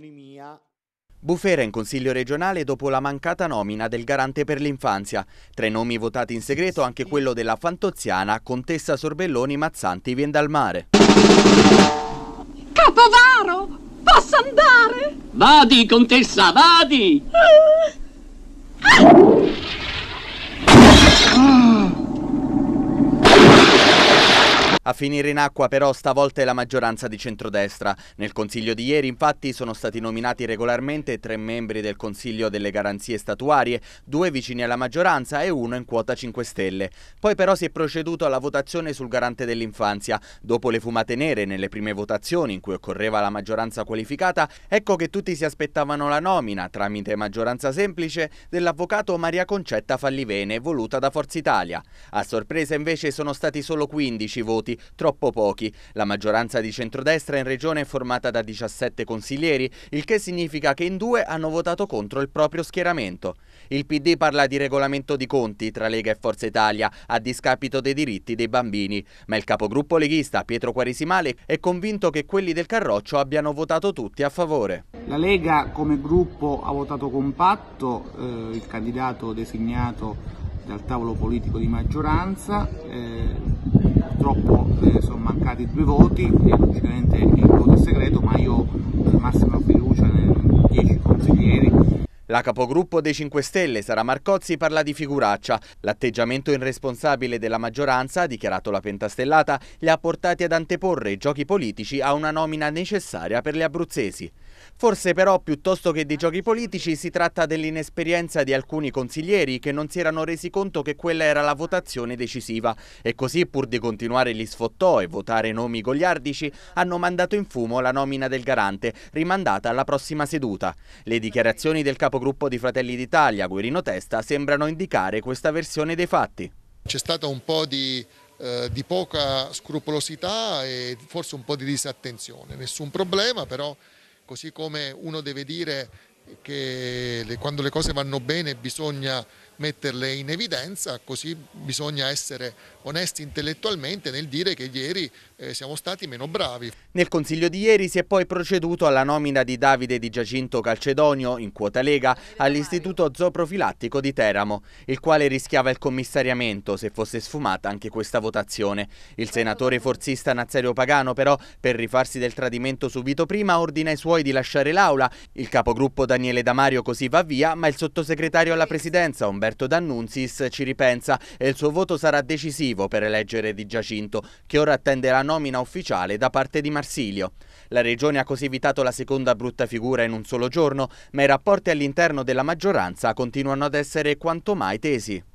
toponimia. Bufera in consiglio regionale dopo la mancata nomina del garante per l'infanzia. Tra i nomi votati in segreto anche quello della fantoziana Contessa Sorbelloni Mazzanti viene dal mare. Capovaro! Posso andare? Vadi, contessa, vadi! Ah. A finire in acqua però stavolta è la maggioranza di centrodestra. Nel Consiglio di ieri infatti sono stati nominati regolarmente tre membri del Consiglio delle Garanzie Statuarie, due vicini alla maggioranza e uno in quota 5 Stelle. Poi però si è proceduto alla votazione sul garante dell'infanzia. Dopo le fumate nere nelle prime votazioni in cui occorreva la maggioranza qualificata, ecco che tutti si aspettavano la nomina, tramite maggioranza semplice, dell'avvocato Maria Concetta Fallivene, voluta da Forza Italia. A sorpresa invece sono stati solo 15 voti troppo pochi. La maggioranza di centrodestra in regione è formata da 17 consiglieri, il che significa che in due hanno votato contro il proprio schieramento. Il PD parla di regolamento di conti tra Lega e Forza Italia, a discapito dei diritti dei bambini, ma il capogruppo leghista Pietro Quaresimale è convinto che quelli del Carroccio abbiano votato tutti a favore. La Lega come gruppo ha votato compatto, eh, il candidato designato dal tavolo politico di maggioranza, eh, purtroppo eh, sono mancati due voti e logicamente il voto è segreto La capogruppo dei 5 Stelle, Sara Marcozzi, parla di figuraccia. L'atteggiamento irresponsabile della maggioranza, ha dichiarato la pentastellata, li ha portati ad anteporre i giochi politici a una nomina necessaria per le abruzzesi. Forse però, piuttosto che di giochi politici, si tratta dell'inesperienza di alcuni consiglieri che non si erano resi conto che quella era la votazione decisiva e così, pur di continuare gli sfottò e votare nomi goliardici, hanno mandato in fumo la nomina del garante, rimandata alla prossima seduta. Le dichiarazioni del capo capogruppo di Fratelli d'Italia, Guerino Testa, sembrano indicare questa versione dei fatti. C'è stata un po' di, eh, di poca scrupolosità e forse un po' di disattenzione, nessun problema però così come uno deve dire che le, quando le cose vanno bene bisogna metterle in evidenza, così bisogna essere onesti intellettualmente nel dire che ieri eh, siamo stati meno bravi. Nel consiglio di ieri si è poi proceduto alla nomina di Davide Di Giacinto Calcedonio, in quota Lega, all'Istituto Zooprofilattico di Teramo, il quale rischiava il commissariamento se fosse sfumata anche questa votazione. Il senatore forzista Nazario Pagano però, per rifarsi del tradimento subito prima, ordina ai suoi di lasciare l'aula. Il capogruppo Daniele Damario così va via, ma il sottosegretario alla presidenza Umberto Roberto D'Annunzis ci ripensa e il suo voto sarà decisivo per eleggere Di Giacinto, che ora attende la nomina ufficiale da parte di Marsilio. La regione ha così evitato la seconda brutta figura in un solo giorno, ma i rapporti all'interno della maggioranza continuano ad essere quanto mai tesi.